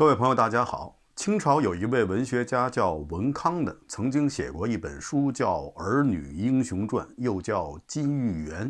各位朋友，大家好。清朝有一位文学家叫文康的，曾经写过一本书，叫《儿女英雄传》，又叫《金玉缘》。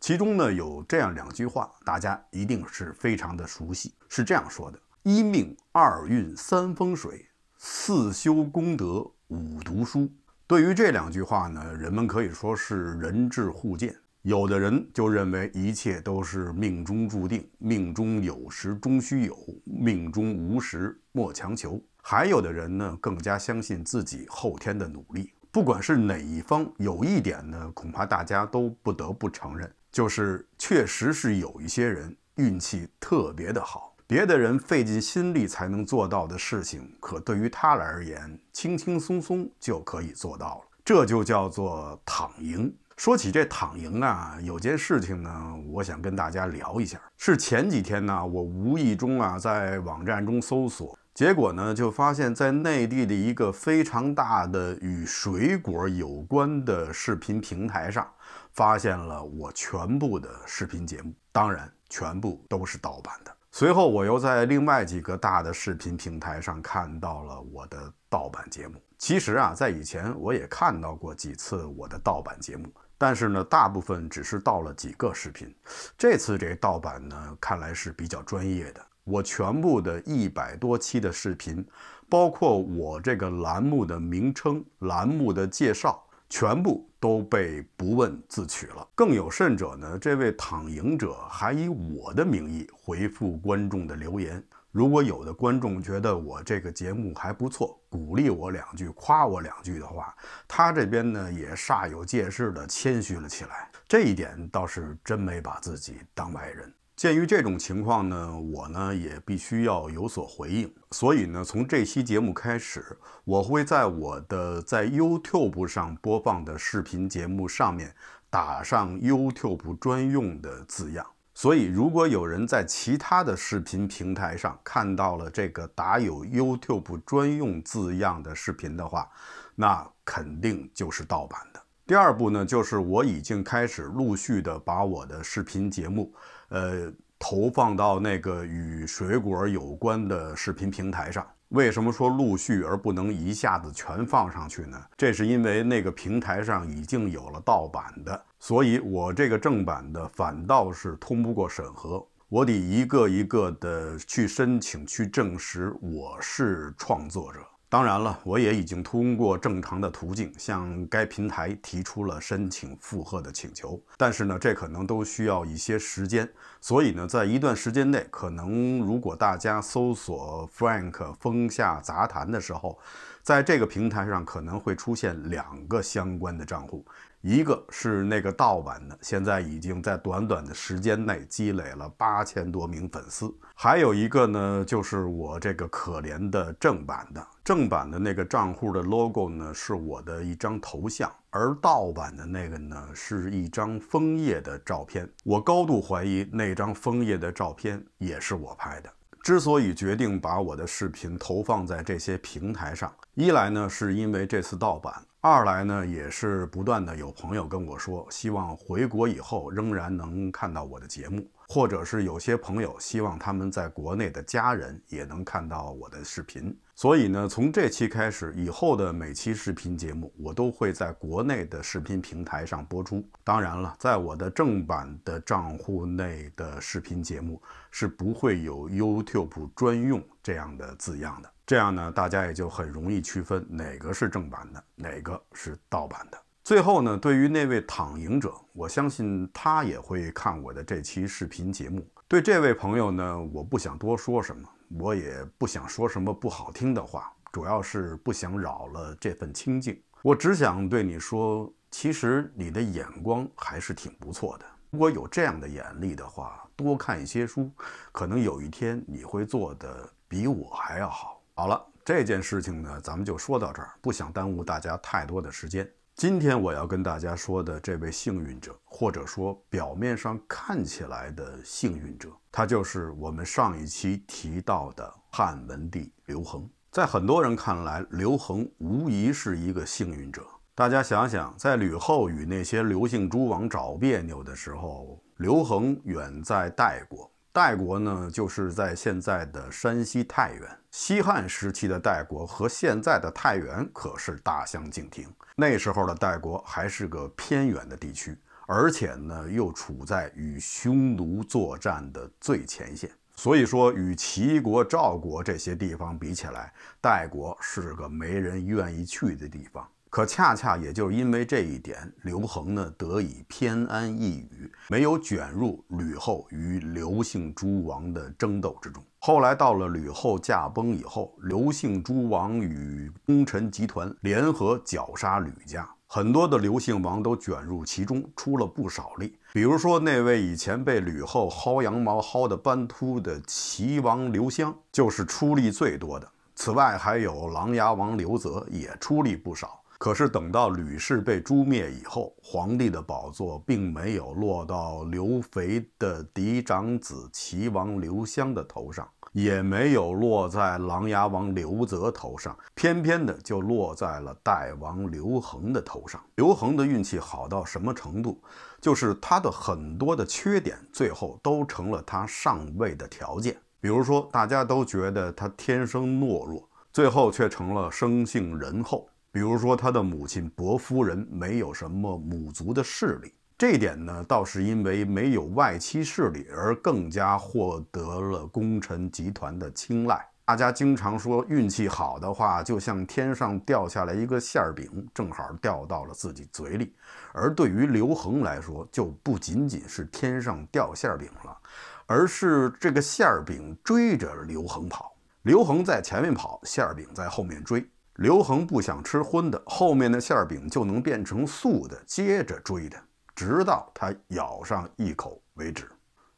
其中呢有这样两句话，大家一定是非常的熟悉，是这样说的：一命、二运、三风水、四修功德、五读书。对于这两句话呢，人们可以说是人至互鉴。有的人就认为一切都是命中注定，命中有时终须有，命中无时莫强求。还有的人呢，更加相信自己后天的努力。不管是哪一方，有一点呢，恐怕大家都不得不承认，就是确实是有一些人运气特别的好，别的人费尽心力才能做到的事情，可对于他来而言，轻轻松松就可以做到了。这就叫做躺赢。说起这躺赢啊，有件事情呢，我想跟大家聊一下。是前几天呢，我无意中啊，在网站中搜索，结果呢，就发现，在内地的一个非常大的与水果有关的视频平台上，发现了我全部的视频节目，当然全部都是盗版的。随后我又在另外几个大的视频平台上看到了我的盗版节目。其实啊，在以前我也看到过几次我的盗版节目。但是呢，大部分只是盗了几个视频。这次这盗版呢，看来是比较专业的。我全部的一百多期的视频，包括我这个栏目的名称、栏目的介绍，全部都被不问自取了。更有甚者呢，这位躺赢者还以我的名义回复观众的留言。如果有的观众觉得我这个节目还不错，鼓励我两句、夸我两句的话，他这边呢也煞有介事的谦虚了起来，这一点倒是真没把自己当外人。鉴于这种情况呢，我呢也必须要有所回应，所以呢从这期节目开始，我会在我的在 YouTube 上播放的视频节目上面打上 YouTube 专用的字样。所以，如果有人在其他的视频平台上看到了这个打有 YouTube 专用字样的视频的话，那肯定就是盗版的。第二步呢，就是我已经开始陆续的把我的视频节目，呃，投放到那个与水果有关的视频平台上。为什么说陆续而不能一下子全放上去呢？这是因为那个平台上已经有了盗版的，所以我这个正版的反倒是通不过审核，我得一个一个的去申请去证实我是创作者。当然了，我也已经通过正常的途径向该平台提出了申请复核的请求，但是呢，这可能都需要一些时间，所以呢，在一段时间内，可能如果大家搜索 “Frank 风下杂谈”的时候，在这个平台上可能会出现两个相关的账户。一个是那个盗版的，现在已经在短短的时间内积累了八千多名粉丝。还有一个呢，就是我这个可怜的正版的，正版的那个账户的 logo 呢，是我的一张头像，而盗版的那个呢，是一张枫叶的照片。我高度怀疑那张枫叶的照片也是我拍的。之所以决定把我的视频投放在这些平台上，一来呢是因为这次盗版，二来呢也是不断的有朋友跟我说，希望回国以后仍然能看到我的节目。或者是有些朋友希望他们在国内的家人也能看到我的视频，所以呢，从这期开始，以后的每期视频节目我都会在国内的视频平台上播出。当然了，在我的正版的账户内的视频节目是不会有 YouTube 专用这样的字样的，这样呢，大家也就很容易区分哪个是正版的，哪个是盗版的。最后呢，对于那位躺赢者，我相信他也会看我的这期视频节目。对这位朋友呢，我不想多说什么，我也不想说什么不好听的话，主要是不想扰了这份清静。我只想对你说，其实你的眼光还是挺不错的。如果有这样的眼力的话，多看一些书，可能有一天你会做的比我还要好。好了，这件事情呢，咱们就说到这儿，不想耽误大家太多的时间。今天我要跟大家说的这位幸运者，或者说表面上看起来的幸运者，他就是我们上一期提到的汉文帝刘恒。在很多人看来，刘恒无疑是一个幸运者。大家想想，在吕后与那些刘姓诸王找别扭的时候，刘恒远在代国。代国呢，就是在现在的山西太原。西汉时期的代国和现在的太原可是大相径庭。那时候的代国还是个偏远的地区，而且呢，又处在与匈奴作战的最前线。所以说，与齐国、赵国这些地方比起来，代国是个没人愿意去的地方。可恰恰也就是因为这一点，刘恒呢得以偏安一隅，没有卷入吕后与刘姓诸王的争斗之中。后来到了吕后驾崩以后，刘姓诸王与功臣集团联合绞杀吕家，很多的刘姓王都卷入其中，出了不少力。比如说那位以前被吕后薅羊毛薅得斑秃的齐王刘襄，就是出力最多的。此外，还有琅琊王刘泽也出力不少。可是等到吕氏被诛灭以后，皇帝的宝座并没有落到刘肥的嫡长子齐王刘襄的头上，也没有落在琅琊王刘泽头上，偏偏的就落在了代王刘恒的头上。刘恒的运气好到什么程度？就是他的很多的缺点，最后都成了他上位的条件。比如说，大家都觉得他天生懦弱，最后却成了生性仁厚。比如说，他的母亲伯夫人没有什么母族的势力，这一点呢，倒是因为没有外戚势力而更加获得了功臣集团的青睐。大家经常说运气好的话，就像天上掉下来一个馅儿饼，正好掉到了自己嘴里。而对于刘恒来说，就不仅仅是天上掉馅儿饼了，而是这个馅儿饼追着刘恒跑，刘恒在前面跑，馅儿饼在后面追。刘恒不想吃荤的，后面的馅饼就能变成素的，接着追他，直到他咬上一口为止。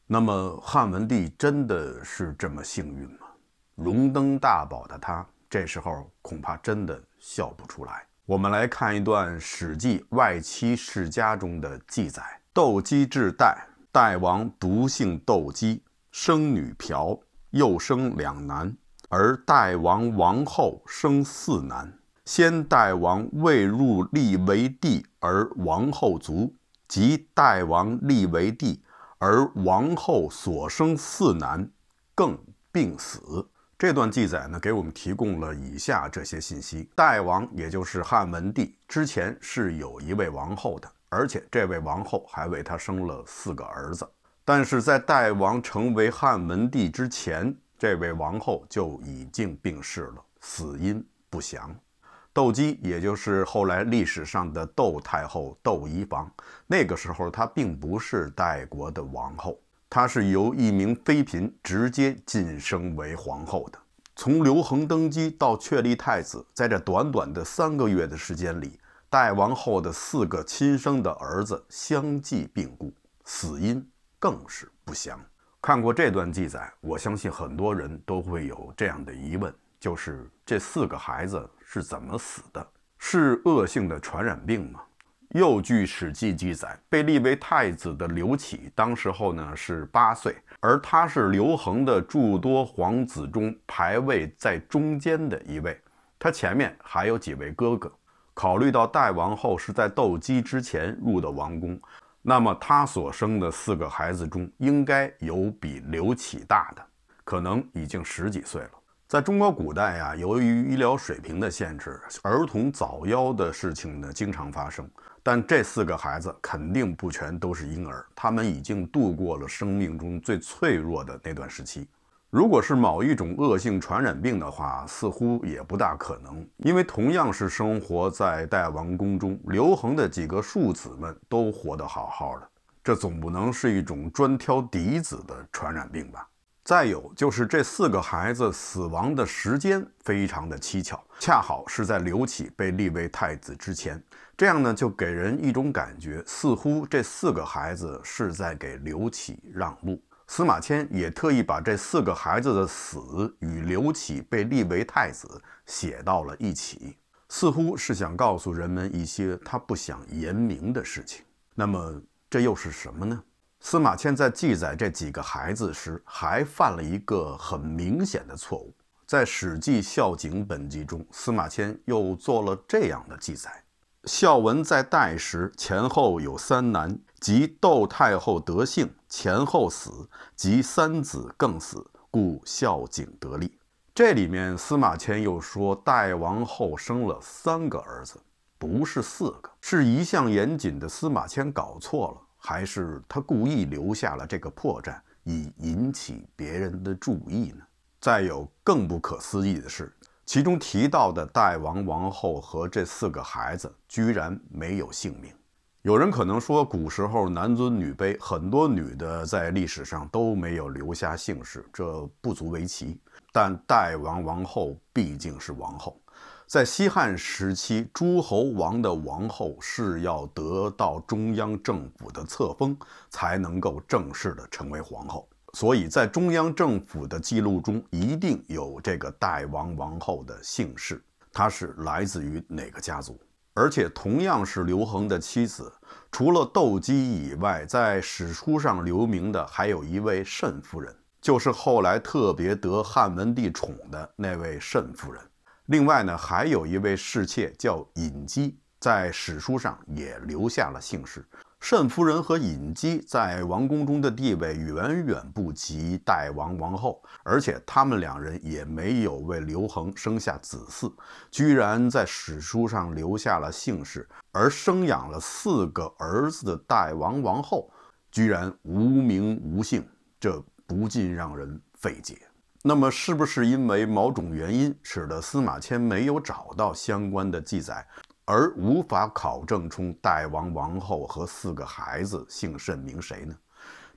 那么汉文帝真的是这么幸运吗？荣登大宝的他，这时候恐怕真的笑不出来。我们来看一段《史记·外戚世家》中的记载：窦姬至代，代王独姓窦姬，生女嫖，又生两男。而代王王后生四男，先代王未入立为帝，而王后卒；即代王立为帝，而王后所生四男更病死。这段记载呢，给我们提供了以下这些信息：代王，也就是汉文帝，之前是有一位王后的，而且这位王后还为他生了四个儿子。但是在代王成为汉文帝之前。这位王后就已经病逝了，死因不详。窦姬，也就是后来历史上的窦太后窦漪房，那个时候她并不是代国的王后，她是由一名妃嫔直接晋升为皇后的。从刘恒登基到确立太子，在这短短的三个月的时间里，代王后的四个亲生的儿子相继病故，死因更是不详。看过这段记载，我相信很多人都会有这样的疑问：，就是这四个孩子是怎么死的？是恶性的传染病吗？又据《史记》记载，被立为太子的刘启，当时候呢是八岁，而他是刘恒的诸多皇子中排位在中间的一位，他前面还有几位哥哥。考虑到代王后是在斗鸡之前入的王宫。那么他所生的四个孩子中，应该有比刘启大的，可能已经十几岁了。在中国古代呀，由于医疗水平的限制，儿童早夭的事情呢，经常发生。但这四个孩子肯定不全都是婴儿，他们已经度过了生命中最脆弱的那段时期。如果是某一种恶性传染病的话，似乎也不大可能，因为同样是生活在代王宫中，刘恒的几个庶子们都活得好好的，这总不能是一种专挑嫡子的传染病吧？再有就是这四个孩子死亡的时间非常的蹊跷，恰好是在刘启被立为太子之前，这样呢就给人一种感觉，似乎这四个孩子是在给刘启让路。司马迁也特意把这四个孩子的死与刘启被立为太子写到了一起，似乎是想告诉人们一些他不想言明的事情。那么，这又是什么呢？司马迁在记载这几个孩子时，还犯了一个很明显的错误。在《史记孝景本纪》中，司马迁又做了这样的记载：孝文在代时，前后有三难。即窦太后得幸，前后死；即三子更死，故孝景得立。这里面，司马迁又说代王后生了三个儿子，不是四个，是一向严谨的司马迁搞错了，还是他故意留下了这个破绽，以引起别人的注意呢？再有更不可思议的是，其中提到的代王王后和这四个孩子，居然没有性命。有人可能说，古时候男尊女卑，很多女的在历史上都没有留下姓氏，这不足为奇。但代王王后毕竟是王后，在西汉时期，诸侯王的王后是要得到中央政府的册封，才能够正式的成为皇后，所以在中央政府的记录中，一定有这个代王王后的姓氏，她是来自于哪个家族？而且同样是刘恒的妻子，除了窦姬以外，在史书上留名的还有一位慎夫人，就是后来特别得汉文帝宠的那位慎夫人。另外呢，还有一位侍妾叫尹姬，在史书上也留下了姓氏。慎夫人和尹姬在王宫中的地位远远不及代王王后，而且他们两人也没有为刘恒生下子嗣，居然在史书上留下了姓氏；而生养了四个儿子的代王王后，居然无名无姓，这不禁让人费解。那么，是不是因为某种原因，使得司马迁没有找到相关的记载？而无法考证出代王王后和四个孩子姓甚名谁呢？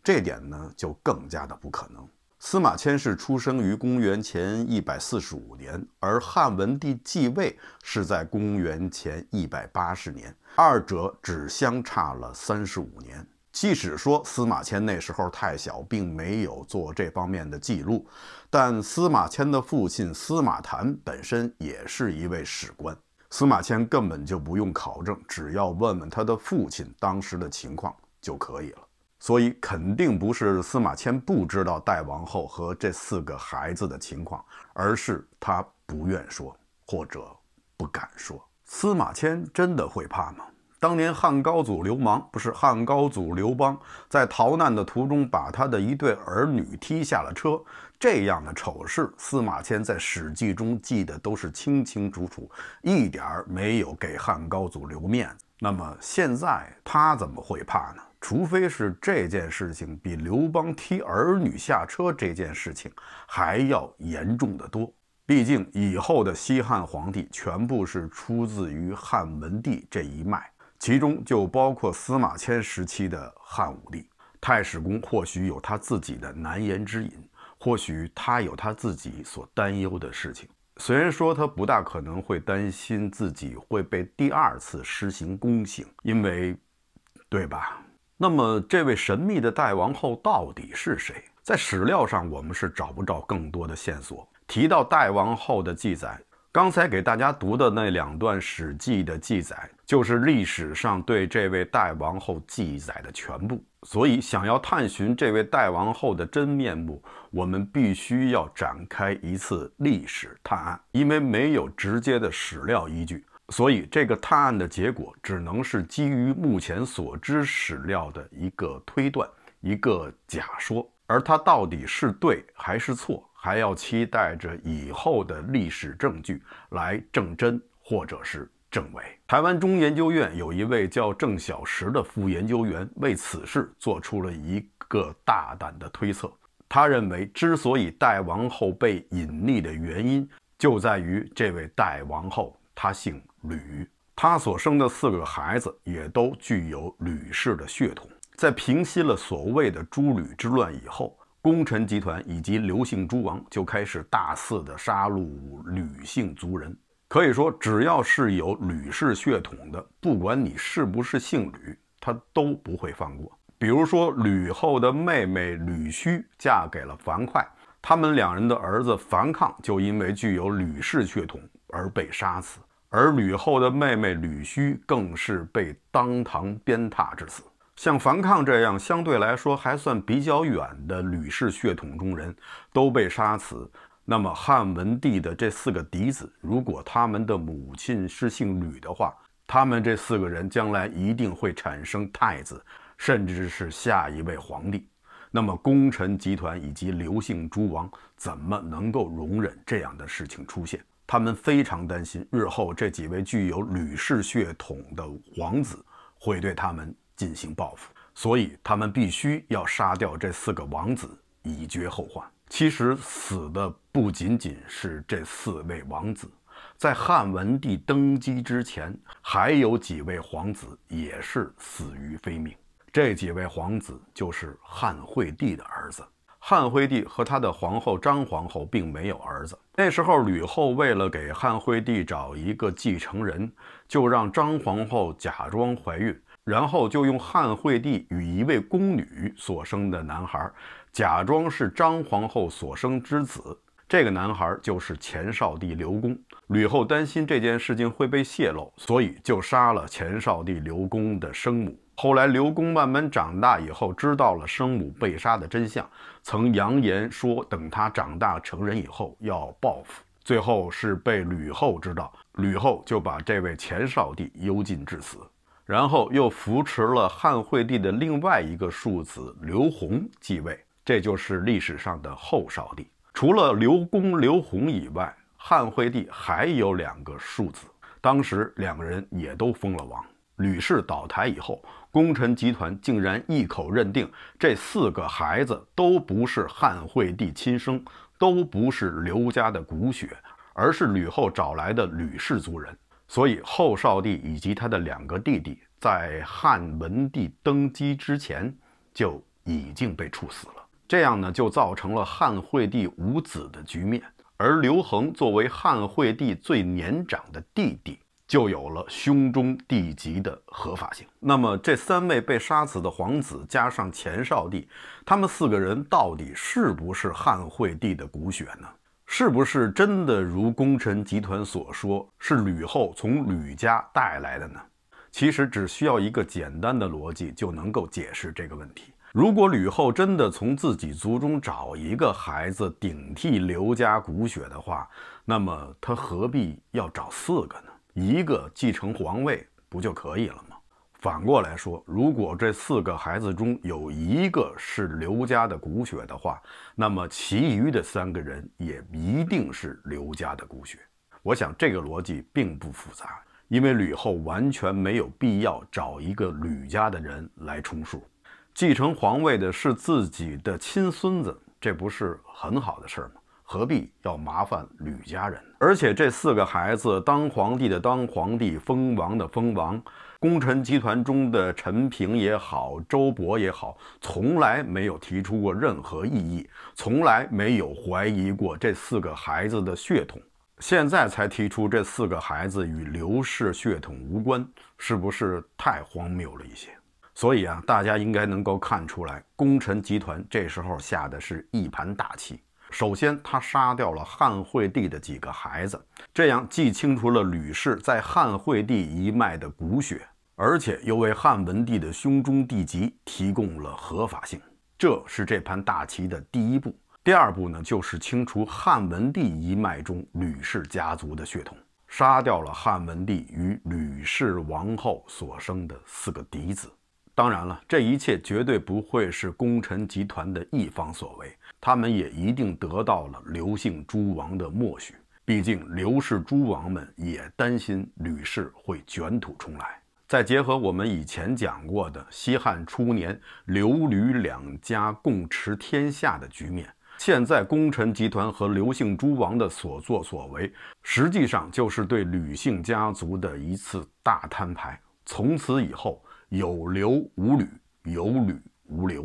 这点呢就更加的不可能。司马迁是出生于公元前一百四十五年，而汉文帝继位是在公元前一百八十年，二者只相差了三十五年。即使说司马迁那时候太小，并没有做这方面的记录，但司马迁的父亲司马谈本身也是一位史官。司马迁根本就不用考证，只要问问他的父亲当时的情况就可以了。所以，肯定不是司马迁不知道代王后和这四个孩子的情况，而是他不愿说或者不敢说。司马迁真的会怕吗？当年汉高祖刘邦不是汉高祖刘邦在逃难的途中把他的一对儿女踢下了车，这样的丑事，司马迁在史记中记得都是清清楚楚，一点儿没有给汉高祖留面子。那么现在他怎么会怕呢？除非是这件事情比刘邦踢儿女下车这件事情还要严重的多。毕竟以后的西汉皇帝全部是出自于汉文帝这一脉。其中就包括司马迁时期的汉武帝，太史公或许有他自己的难言之隐，或许他有他自己所担忧的事情。虽然说他不大可能会担心自己会被第二次施行宫刑，因为，对吧？那么，这位神秘的大王后到底是谁？在史料上，我们是找不着更多的线索。提到大王后的记载。刚才给大家读的那两段《史记》的记载，就是历史上对这位代王后记载的全部。所以，想要探寻这位代王后的真面目，我们必须要展开一次历史探案。因为没有直接的史料依据，所以这个探案的结果只能是基于目前所知史料的一个推断，一个假说。而它到底是对还是错？还要期待着以后的历史证据来证真或者是证伪。台湾中研究院有一位叫郑小石的副研究员为此事做出了一个大胆的推测。他认为，之所以代王后被隐匿的原因，就在于这位代王后她姓吕，她所生的四个孩子也都具有吕氏的血统。在平息了所谓的诸吕之乱以后。功臣集团以及刘姓诸王就开始大肆的杀戮吕姓族人，可以说，只要是有吕氏血统的，不管你是不是姓吕，他都不会放过。比如说，吕后的妹妹吕须嫁给了樊哙，他们两人的儿子樊伉就因为具有吕氏血统而被杀死，而吕后的妹妹吕须更是被当堂鞭挞致死。像樊抗这样相对来说还算比较远的吕氏血统中人都被杀死，那么汉文帝的这四个嫡子，如果他们的母亲是姓吕的话，他们这四个人将来一定会产生太子，甚至是下一位皇帝。那么功臣集团以及刘姓诸王怎么能够容忍这样的事情出现？他们非常担心日后这几位具有吕氏血统的皇子会对他们。进行报复，所以他们必须要杀掉这四个王子，以绝后患。其实死的不仅仅是这四位王子，在汉文帝登基之前，还有几位皇子也是死于非命。这几位皇子就是汉惠帝的儿子。汉惠帝和他的皇后张皇后并没有儿子，那时候吕后为了给汉惠帝找一个继承人，就让张皇后假装怀孕。然后就用汉惠帝与一位宫女所生的男孩，假装是张皇后所生之子。这个男孩就是前少帝刘恭。吕后担心这件事情会被泄露，所以就杀了前少帝刘恭的生母。后来刘恭慢慢长大以后，知道了生母被杀的真相，曾扬言说等他长大成人以后要报复。最后是被吕后知道，吕后就把这位前少帝幽禁致死。然后又扶持了汉惠帝的另外一个庶子刘弘继位，这就是历史上的后少帝。除了刘恭、刘弘以外，汉惠帝还有两个庶子，当时两个人也都封了王。吕氏倒台以后，功臣集团竟然一口认定这四个孩子都不是汉惠帝亲生，都不是刘家的骨血，而是吕后找来的吕氏族人。所以，后少帝以及他的两个弟弟，在汉文帝登基之前就已经被处死了。这样呢，就造成了汉惠帝无子的局面。而刘恒作为汉惠帝最年长的弟弟，就有了兄终弟及的合法性。那么，这三位被杀死的皇子加上前少帝，他们四个人到底是不是汉惠帝的骨血呢？是不是真的如功臣集团所说，是吕后从吕家带来的呢？其实只需要一个简单的逻辑就能够解释这个问题。如果吕后真的从自己族中找一个孩子顶替刘家骨血的话，那么她何必要找四个呢？一个继承皇位不就可以了？反过来说，如果这四个孩子中有一个是刘家的骨血的话，那么其余的三个人也一定是刘家的骨血。我想这个逻辑并不复杂，因为吕后完全没有必要找一个吕家的人来充数，继承皇位的是自己的亲孙子，这不是很好的事儿吗？何必要麻烦吕家人？而且这四个孩子，当皇帝的当皇帝，封王的封王，功臣集团中的陈平也好，周勃也好，从来没有提出过任何异议，从来没有怀疑过这四个孩子的血统。现在才提出这四个孩子与刘氏血统无关，是不是太荒谬了一些？所以啊，大家应该能够看出来，功臣集团这时候下的是一盘大棋。首先，他杀掉了汉惠帝的几个孩子，这样既清除了吕氏在汉惠帝一脉的骨血，而且又为汉文帝的兄终弟及提供了合法性。这是这盘大棋的第一步。第二步呢，就是清除汉文帝一脉中吕氏家族的血统，杀掉了汉文帝与吕氏王后所生的四个嫡子。当然了，这一切绝对不会是功臣集团的一方所为，他们也一定得到了刘姓诸王的默许。毕竟刘氏诸王们也担心吕氏会卷土重来。再结合我们以前讲过的西汉初年刘吕两家共持天下的局面，现在功臣集团和刘姓诸王的所作所为，实际上就是对吕姓家族的一次大摊牌。从此以后。有刘无吕，有吕无刘。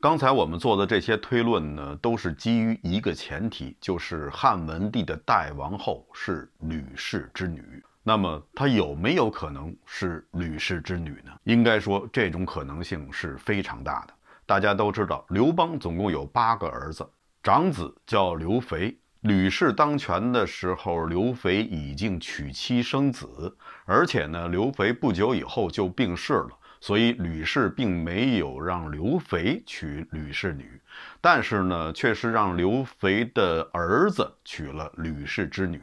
刚才我们做的这些推论呢，都是基于一个前提，就是汉文帝的代王后是吕氏之女。那么，她有没有可能是吕氏之女呢？应该说，这种可能性是非常大的。大家都知道，刘邦总共有八个儿子，长子叫刘肥。吕氏当权的时候，刘肥已经娶妻生子，而且呢，刘肥不久以后就病逝了。所以吕氏并没有让刘肥娶吕氏女，但是呢，却是让刘肥的儿子娶了吕氏之女。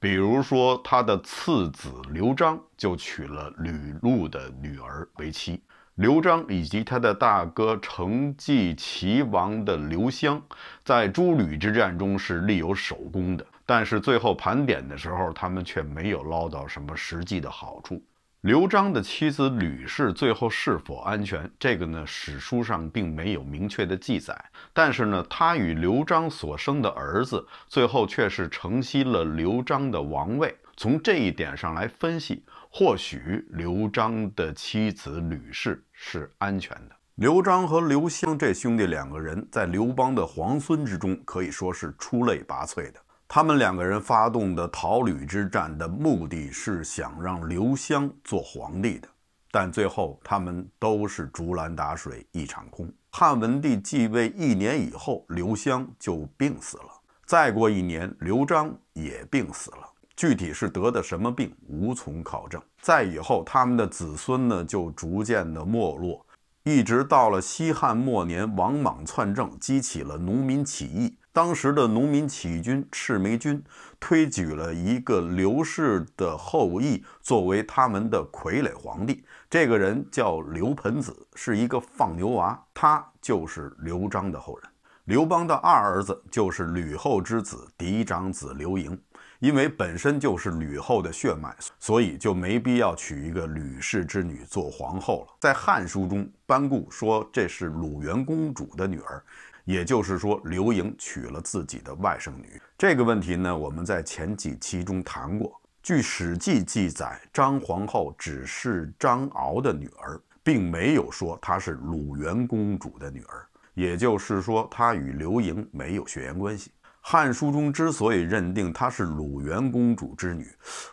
比如说他的次子刘璋就娶了吕禄的女儿为妻。刘璋以及他的大哥承继齐王的刘襄，在诸吕之战中是立有首功的，但是最后盘点的时候，他们却没有捞到什么实际的好处。刘璋的妻子吕氏最后是否安全？这个呢，史书上并没有明确的记载。但是呢，他与刘璋所生的儿子最后却是承袭了刘璋的王位。从这一点上来分析，或许刘璋的妻子吕氏是安全的。刘璋和刘襄这兄弟两个人，在刘邦的皇孙之中，可以说是出类拔萃的。他们两个人发动的讨吕之战的目的是想让刘襄做皇帝的，但最后他们都是竹篮打水一场空。汉文帝继位一年以后，刘襄就病死了；再过一年，刘璋也病死了。具体是得的什么病，无从考证。再以后，他们的子孙呢就逐渐的没落，一直到了西汉末年，王莽篡政，激起了农民起义。当时的农民起义军赤眉军推举了一个刘氏的后裔作为他们的傀儡皇帝，这个人叫刘盆子，是一个放牛娃，他就是刘璋的后人。刘邦的二儿子就是吕后之子嫡长子刘盈，因为本身就是吕后的血脉，所以就没必要娶一个吕氏之女做皇后了。在《汉书》中，班固说这是鲁元公主的女儿。也就是说，刘盈娶了自己的外甥女这个问题呢，我们在前几期中谈过。据《史记》记载，张皇后只是张敖的女儿，并没有说她是鲁元公主的女儿。也就是说，她与刘盈没有血缘关系。《汉书》中之所以认定她是鲁元公主之女，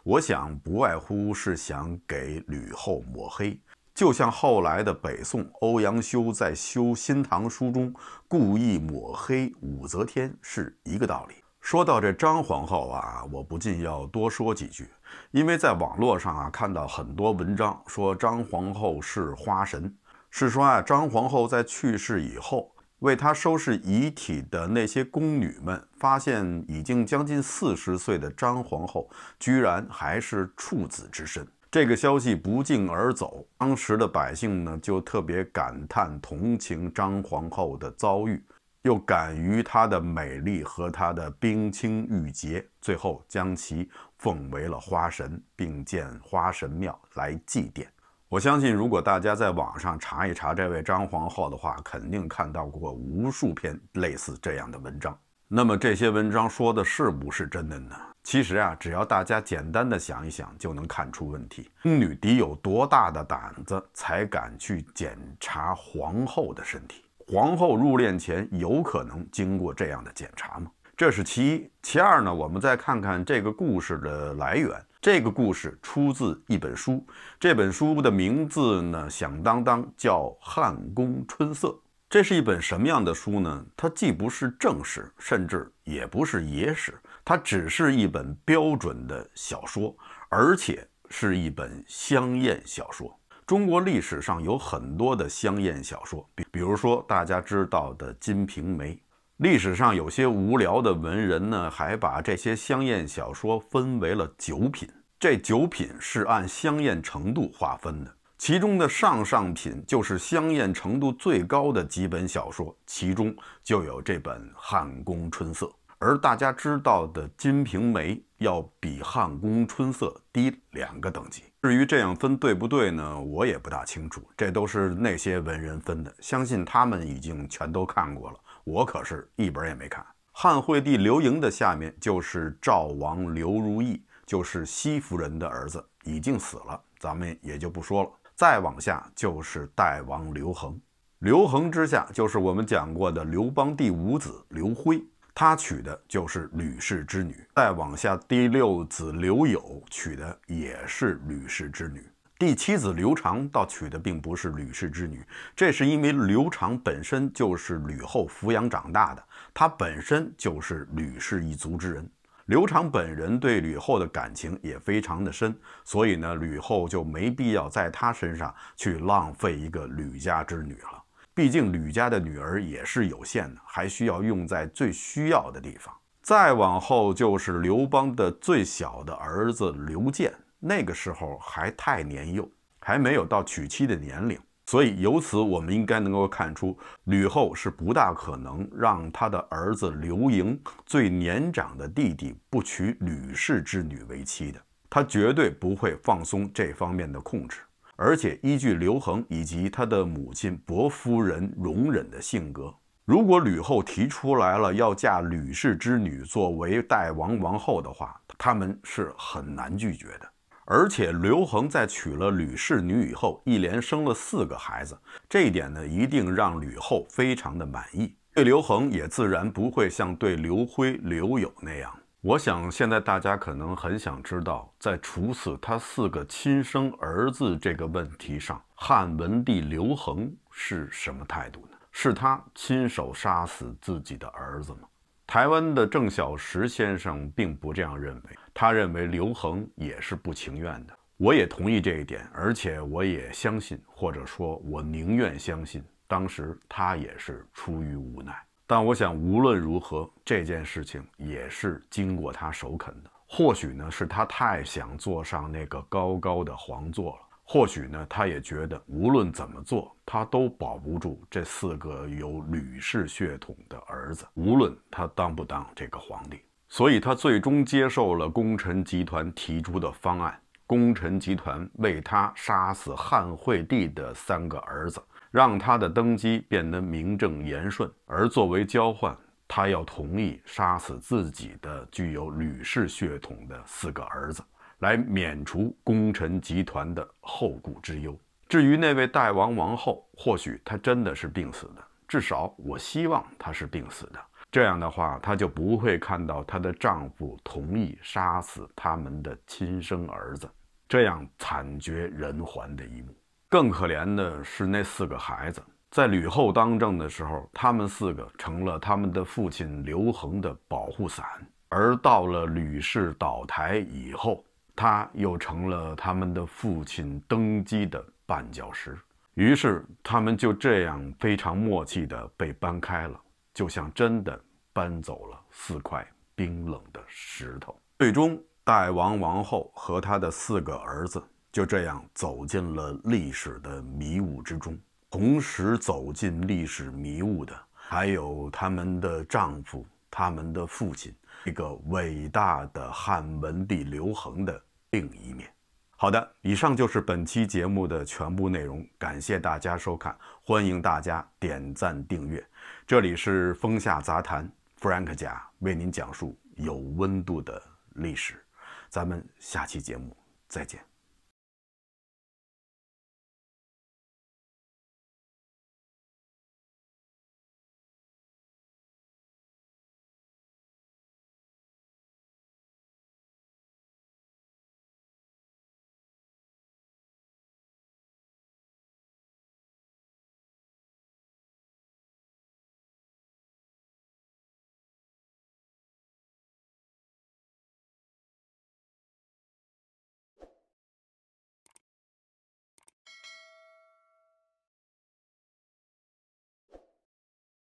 我想不外乎是想给吕后抹黑。就像后来的北宋欧阳修在修《新唐书》中故意抹黑武则天是一个道理。说到这张皇后啊，我不禁要多说几句，因为在网络上啊看到很多文章说张皇后是花神，是说啊张皇后在去世以后，为她收拾遗体的那些宫女们发现，已经将近四十岁的张皇后居然还是处子之身。这个消息不胫而走，当时的百姓呢就特别感叹同情张皇后的遭遇，又感于她的美丽和她的冰清玉洁，最后将其奉为了花神，并建花神庙来祭奠。我相信，如果大家在网上查一查这位张皇后的话，肯定看到过无数篇类似这样的文章。那么这些文章说的是不是真的呢？其实啊，只要大家简单的想一想，就能看出问题。宫女得有多大的胆子，才敢去检查皇后的身体？皇后入殓前有可能经过这样的检查吗？这是其一。其二呢，我们再看看这个故事的来源。这个故事出自一本书，这本书的名字呢响当当，叫《汉宫春色》。这是一本什么样的书呢？它既不是正史，甚至也不是野史。它只是一本标准的小说，而且是一本香艳小说。中国历史上有很多的香艳小说，比比如说大家知道的《金瓶梅》。历史上有些无聊的文人呢，还把这些香艳小说分为了九品。这九品是按香艳程度划分的，其中的上上品就是香艳程度最高的几本小说，其中就有这本《汉宫春色》。而大家知道的《金瓶梅》要比《汉宫春色》低两个等级。至于这样分对不对呢？我也不大清楚，这都是那些文人分的，相信他们已经全都看过了，我可是一本也没看。汉惠帝刘盈的下面就是赵王刘如意，就是西夫人的儿子，已经死了，咱们也就不说了。再往下就是代王刘恒，刘恒之下就是我们讲过的刘邦第五子刘辉。他娶的就是吕氏之女，再往下，第六子刘友娶的也是吕氏之女。第七子刘长倒娶的并不是吕氏之女，这是因为刘长本身就是吕后抚养长大的，他本身就是吕氏一族之人。刘长本人对吕后的感情也非常的深，所以呢，吕后就没必要在他身上去浪费一个吕家之女了。毕竟吕家的女儿也是有限的，还需要用在最需要的地方。再往后就是刘邦的最小的儿子刘建，那个时候还太年幼，还没有到娶妻的年龄。所以由此我们应该能够看出，吕后是不大可能让她的儿子刘盈最年长的弟弟不娶吕氏之女为妻的，她绝对不会放松这方面的控制。而且依据刘恒以及他的母亲薄夫人容忍的性格，如果吕后提出来了要嫁吕氏之女作为代王王后的话，他们是很难拒绝的。而且刘恒在娶了吕氏女以后，一连生了四个孩子，这一点呢，一定让吕后非常的满意，对刘恒也自然不会像对刘辉、刘友那样。我想，现在大家可能很想知道，在处死他四个亲生儿子这个问题上，汉文帝刘恒是什么态度呢？是他亲手杀死自己的儿子吗？台湾的郑小石先生并不这样认为，他认为刘恒也是不情愿的。我也同意这一点，而且我也相信，或者说我宁愿相信，当时他也是出于无奈。但我想，无论如何，这件事情也是经过他首肯的。或许呢，是他太想坐上那个高高的皇座了；或许呢，他也觉得无论怎么做，他都保不住这四个有吕氏血统的儿子，无论他当不当这个皇帝。所以，他最终接受了功臣集团提出的方案。功臣集团为他杀死汉惠帝的三个儿子。让他的登基变得名正言顺，而作为交换，他要同意杀死自己的具有吕氏血统的四个儿子，来免除功臣集团的后顾之忧。至于那位代王王后，或许她真的是病死的，至少我希望她是病死的。这样的话，她就不会看到她的丈夫同意杀死他们的亲生儿子，这样惨绝人寰的一幕。更可怜的是那四个孩子，在吕后当政的时候，他们四个成了他们的父亲刘恒的保护伞；而到了吕氏倒台以后，他又成了他们的父亲登基的绊脚石。于是，他们就这样非常默契地被搬开了，就像真的搬走了四块冰冷的石头。最终，代王王后和他的四个儿子。就这样走进了历史的迷雾之中。同时走进历史迷雾的，还有他们的丈夫、他们的父亲——一个伟大的汉文帝刘恒的另一面。好的，以上就是本期节目的全部内容。感谢大家收看，欢迎大家点赞、订阅。这里是风下杂谈，Frank 甲为您讲述有温度的历史。咱们下期节目再见。